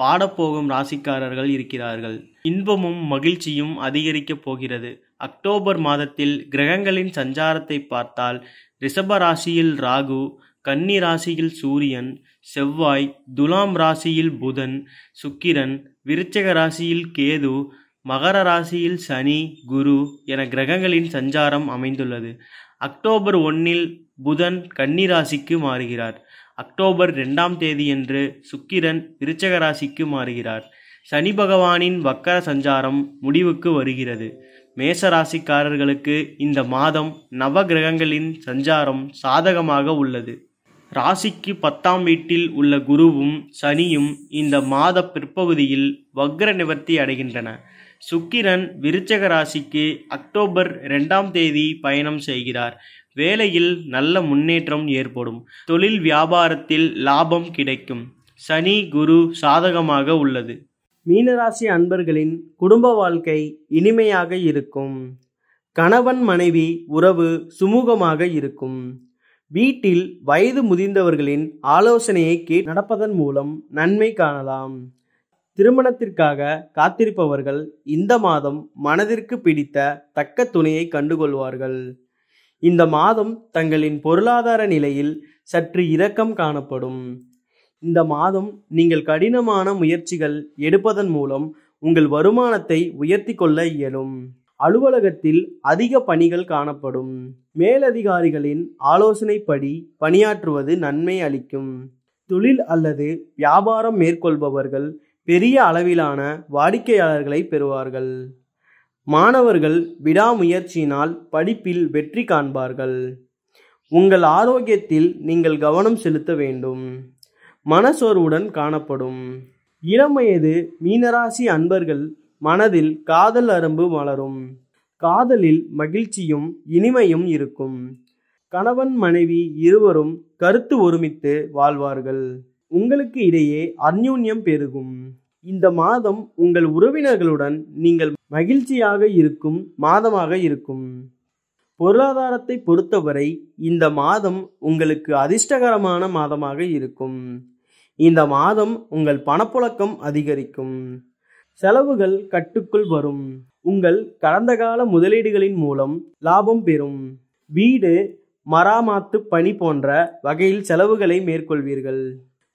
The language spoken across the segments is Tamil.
பாடப்போகும் ராசிக்காரர்கள் இருக்கிறார்கள் இன்பமும் மகிழ்ச்சியும் அதிகரிக்கப் போகிறது அக்டோபர் மாதத்தில் கிரகங்களின் சஞ்சாரத்தை பார்த்தால் ரிஷப ராசியில் ராகு கன்னி ராசியில் சூரியன் செவ்வாய் துலாம் ராசியில் புதன் சுக்கிரன் விருச்சக ராசியில் கேது மகர ராசியில் சனி குரு என கிரகங்களின் சஞ்சாரம் அமைந்துள்ளது அக்டோபர் ஒன்னில் புதன் கன்னி ராசிக்கு மாறுகிறார் அக்டோபர் ரெண்டாம் தேதியன்று சுக்கிரன் விருச்சக ராசிக்கு மாறுகிறார் சனி பகவானின் வக்கர சஞ்சாரம் முடிவுக்கு வருகிறது மேச ராசிக்காரர்களுக்கு இந்த மாதம் நவ கிரகங்களின் சஞ்சாரம் சாதகமாக உள்ளது ராசிக்கு பத்தாம் வீட்டில் உள்ள குருவும் சனியும் இந்த மாத பிற்பகுதியில் வக்ர நிவர்த்தி அடைகின்றன சுக்கிரன் விருச்சக ராசிக்கு அக்டோபர் ரெண்டாம் தேதி பயணம் செய்கிறார் வேலையில் நல்ல முன்னேற்றம் ஏற்படும் தொழில் வியாபாரத்தில் லாபம் கிடைக்கும் சனி குரு சாதகமாக உள்ளது மீனராசி அன்பர்களின் குடும்ப வாழ்க்கை இனிமையாக இருக்கும் கணவன் மனைவி உறவு சுமூகமாக இருக்கும் வீட்டில் வயது முதிர்ந்தவர்களின் ஆலோசனையை கே நடப்பதன் மூலம் நன்மை காணலாம் திருமணத்திற்காக காத்திருப்பவர்கள் இந்த மாதம் மனதிற்கு பிடித்த தக்க துணையை கண்டுகொள்வார்கள் இந்த மாதம் தங்களின் பொருளாதார நிலையில் சற்று இரக்கம் காணப்படும் இந்த மாதம் நீங்கள் கடினமான முயற்சிகள் எடுப்பதன் மூலம் உங்கள் வருமானத்தை உயர்த்தி கொள்ள இயலும் அலுவலகத்தில் அதிக பணிகள் காணப்படும் மேலதிகாரிகளின் ஆலோசனைப்படி பணியாற்றுவது நன்மை அளிக்கும் தொழில் அல்லது வியாபாரம் மேற்கொள்பவர்கள் பெரிய அளவிலான வாடிக்கையாளர்களை பெறுவார்கள் மாணவர்கள் விடாமுயற்சியினால் படிப்பில் வெற்றி காண்பார்கள் உங்கள் ஆரோக்கியத்தில் நீங்கள் கவனம் செலுத்த வேண்டும் மனசோர்வுடன் காணப்படும் இளம் வயது மீனராசி அன்பர்கள் மனதில் காதல் அரும்பு மலரும் காதலில் மகிழ்ச்சியும் இனிமையும் இருக்கும் கணவன் மனைவி இருவரும் கருத்து ஒருமித்து வாழ்வார்கள் உங்களுக்கு இடையே அந்யூன்யம் பெருகும் இந்த மாதம் உங்கள் உறவினர்களுடன் நீங்கள் மகிழ்ச்சியாக இருக்கும் மாதமாக இருக்கும் பொருளாதாரத்தை பொறுத்தவரை இந்த மாதம் உங்களுக்கு அதிர்ஷ்டகரமான மாதமாக இருக்கும் இந்த மாதம் உங்கள் பணப்புழக்கம் அதிகரிக்கும் செலவுகள் கட்டுக்குள் வரும் உங்கள் கடந்த கால முதலீடுகளின் மூலம் லாபம் பெறும் வீடு மராமாத்து பணி போன்ற வகையில் செலவுகளை மேற்கொள்வீர்கள்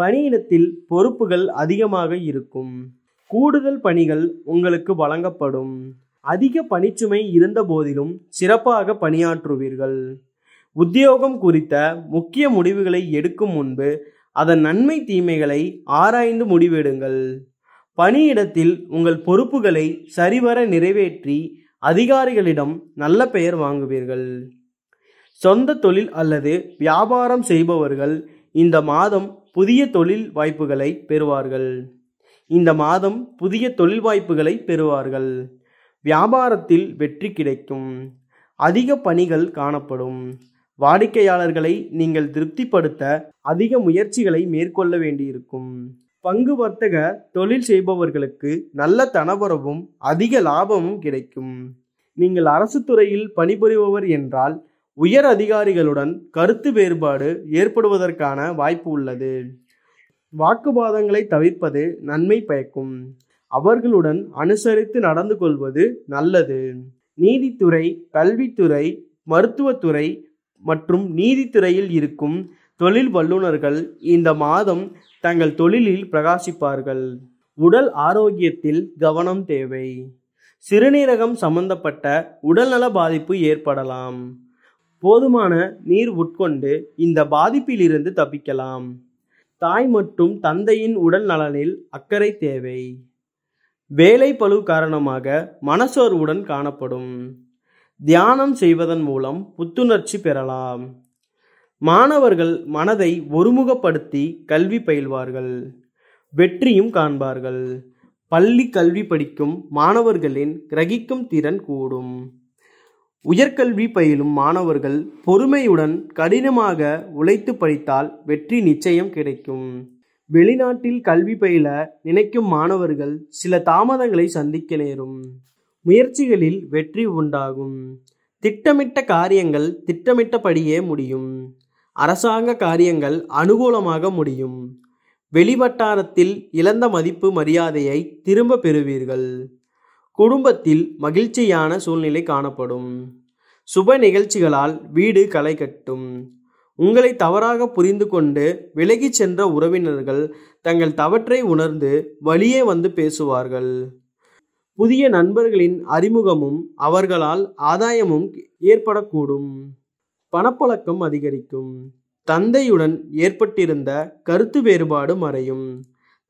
பணியிடத்தில் பொறுப்புகள் அதிகமாக இருக்கும் கூடுதல் பணிகள் உங்களுக்கு வழங்கப்படும் அதிக பணிச்சுமை இருந்த போதிலும் சிறப்பாக பணியாற்றுவீர்கள் உத்தியோகம் குறித்த முக்கிய முடிவுகளை எடுக்கும் முன்பு அதன் நன்மை தீமைகளை ஆராய்ந்து முடிவெடுங்கள் பணியிடத்தில் உங்கள் பொறுப்புகளை சரிவர நிறைவேற்றி அதிகாரிகளிடம் நல்ல பெயர் வாங்குவீர்கள் சொந்த தொழில் அல்லது வியாபாரம் செய்பவர்கள் இந்த மாதம் புதிய தொழில் வாய்ப்புகளை பெறுவார்கள் இந்த மாதம் புதிய தொழில் வாய்ப்புகளை பெறுவார்கள் வியாபாரத்தில் வெற்றி கிடைக்கும் அதிக பணிகள் காணப்படும் வாடிக்கையாளர்களை நீங்கள் திருப்திப்படுத்த அதிக முயற்சிகளை மேற்கொள்ள வேண்டியிருக்கும் பங்கு வர்த்தக தொழில் செய்பவர்களுக்கு நல்ல தனவரவும் அதிக லாபமும் கிடைக்கும் நீங்கள் அரசு துறையில் பணிபுரிபவர் என்றால் உயர் அதிகாரிகளுடன் கருத்து வேறுபாடு ஏற்படுவதற்கான வாய்ப்பு உள்ளது வாக்குவாதங்களை தவிர்ப்பது நன்மை பயக்கும் அவர்களுடன் அனுசரித்து நடந்து கொள்வது நல்லது நீதித்துறை கல்வித்துறை மருத்துவத்துறை மற்றும் நீதித்துறையில் இருக்கும் தொழில் வல்லுநர்கள் இந்த மாதம் தங்கள் தொழிலில் பிரகாசிப்பார்கள் உடல் ஆரோக்கியத்தில் கவனம் தேவை சிறுநீரகம் சம்பந்தப்பட்ட உடல்நல பாதிப்பு ஏற்படலாம் போதுமான நீர் உட்கொண்டு இந்த பாதிப்பிலிருந்து தப்பிக்கலாம் தாய் மற்றும் தந்தையின் உடல் நலனில் அக்கறை தேவை வேலை பழு காரணமாக மனசோர்வுடன் காணப்படும் தியானம் செய்வதன் மூலம் புத்துணர்ச்சி பெறலாம் மாணவர்கள் மனதை ஒருமுகப்படுத்தி கல்வி பயில்வார்கள் வெற்றியும் காண்பார்கள் பள்ளி கல்வி படிக்கும் மாணவர்களின் கிரகிக்கும் திறன் கூடும் உயர்கல்வி பயிலும் மாணவர்கள் பொறுமையுடன் கடினமாக உழைத்து படித்தால் வெற்றி நிச்சயம் கிடைக்கும் வெளிநாட்டில் கல்வி பயில நினைக்கும் மாணவர்கள் சில தாமதங்களை சந்திக்க நேரும் முயற்சிகளில் வெற்றி உண்டாகும் திட்டமிட்ட காரியங்கள் திட்டமிட்டபடியே முடியும் அரசாங்க காரியங்கள் அனுகூலமாக முடியும் வெளிவட்டாரத்தில் இழந்த மதிப்பு மரியாதையை திரும்ப பெறுவீர்கள் குடும்பத்தில் மகிழ்ச்சியான சூழ்நிலை காணப்படும் சுப நிகழ்ச்சிகளால் வீடு களை கட்டும் உங்களை தவறாக புரிந்து கொண்டு விலகி சென்ற உறவினர்கள் தங்கள் தவற்றை உணர்ந்து வழியே வந்து பேசுவார்கள் புதிய நண்பர்களின் அறிமுகமும் அவர்களால் ஆதாயமும் ஏற்படக்கூடும் பணப்பழக்கம் அதிகரிக்கும் தந்தையுடன் ஏற்பட்டிருந்த கருத்து வேறுபாடு மறையும்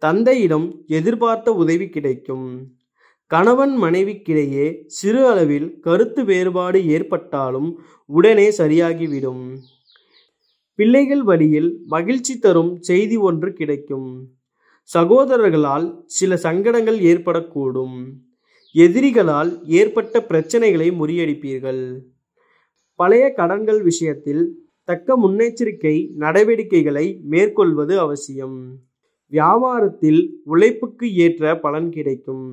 தந்தையிடம் எதிர்பார்த்த உதவி கிடைக்கும் கணவன் மனைவிக்கிடையே சிறு அளவில் கருத்து வேறுபாடு ஏற்பட்டாலும் உடனே சரியாகிவிடும் பிள்ளைகள் வழியில் மகிழ்ச்சி தரும் செய்தி ஒன்று கிடைக்கும் சகோதரர்களால் சில சங்கடங்கள் ஏற்படக்கூடும் எதிரிகளால் ஏற்பட்ட பிரச்சனைகளை முறியடிப்பீர்கள் பழைய கடன்கள் விஷயத்தில் தக்க முன்னெச்சரிக்கை நடவடிக்கைகளை மேற்கொள்வது அவசியம் வியாபாரத்தில் உழைப்புக்கு ஏற்ற பலன் கிடைக்கும்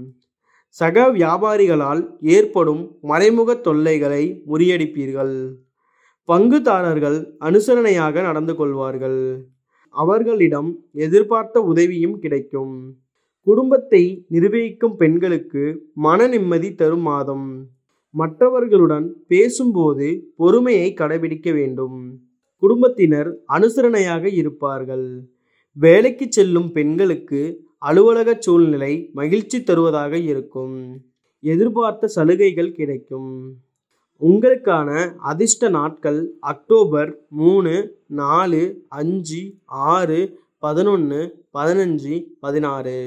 சக வியாபாரிகளால் ஏற்படும் மறைமுக தொல்லைகளை முறியடிப்பீர்கள் பங்குதாரர்கள் அனுசரணையாக நடந்து கொள்வார்கள் அவர்களிடம் எதிர்பார்த்த உதவியும் கிடைக்கும் குடும்பத்தை நிர்வகிக்கும் பெண்களுக்கு மன நிம்மதி தரும் மாதம் மற்றவர்களுடன் பேசும்போது பொறுமையை கடைபிடிக்க வேண்டும் குடும்பத்தினர் அனுசரணையாக இருப்பார்கள் வேலைக்கு செல்லும் பெண்களுக்கு அலுவலக சூழ்நிலை மகிழ்ச்சி தருவதாக இருக்கும் எதிர்பார்த்த சலுகைகள் கிடைக்கும் உங்களுக்கான அதிர்ஷ்ட நாட்கள் அக்டோபர் மூணு நாலு அஞ்சு ஆறு பதினொன்று பதினஞ்சு பதினாறு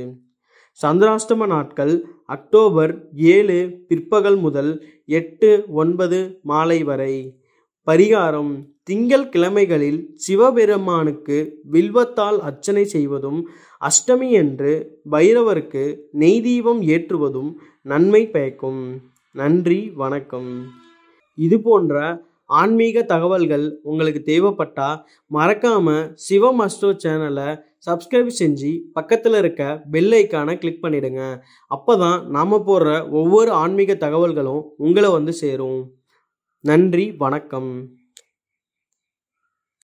சந்திராஷ்டம நாட்கள் அக்டோபர் ஏழு பிற்பகல் முதல் எட்டு ஒன்பது மாலை வரை பரிகாரம் திங்கள் கிழமைகளில் சிவபெருமானுக்கு வில்வத்தால் அர்ச்சனை செய்வதும் அஷ்டமி என்று பைரவருக்கு நெய் தீபம் ஏற்றுவதும் நன்மை பயக்கும் நன்றி வணக்கம் இது போன்ற ஆன்மீக தகவல்கள் உங்களுக்கு தேவைப்பட்டால் மறக்காமல் சிவம் அஸ்ட்ரோ சேனலை சப்ஸ்கிரைப் செஞ்சு பக்கத்தில் இருக்க பெல்லைக்கான கிளிக் பண்ணிடுங்க அப்போ தான் நாம் போடுற ஒவ்வொரு ஆன்மீக தகவல்களும் உங்களை வந்து சேரும் நன்றி வணக்கம்